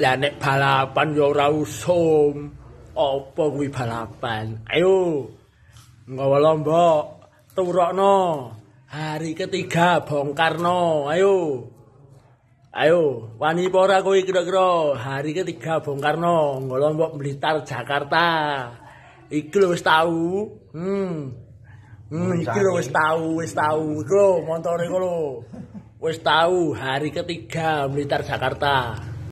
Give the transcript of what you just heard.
Lah nek balapan ya ora usum. Apa kuwi balapan? Ayo. Nggawa lombok. Turokno. Hari ketiga bongkarno. Ayo. Ayo, wani pora kowe kira-kira hari ketiga bongkarno nggo lombok Blitar Jakarta. Iki lho wis tau. Hmm. Hmm, iki lho wis tau, wis tau. Iku lho montore lho. Wis tau hari ketiga Blitar Jakarta.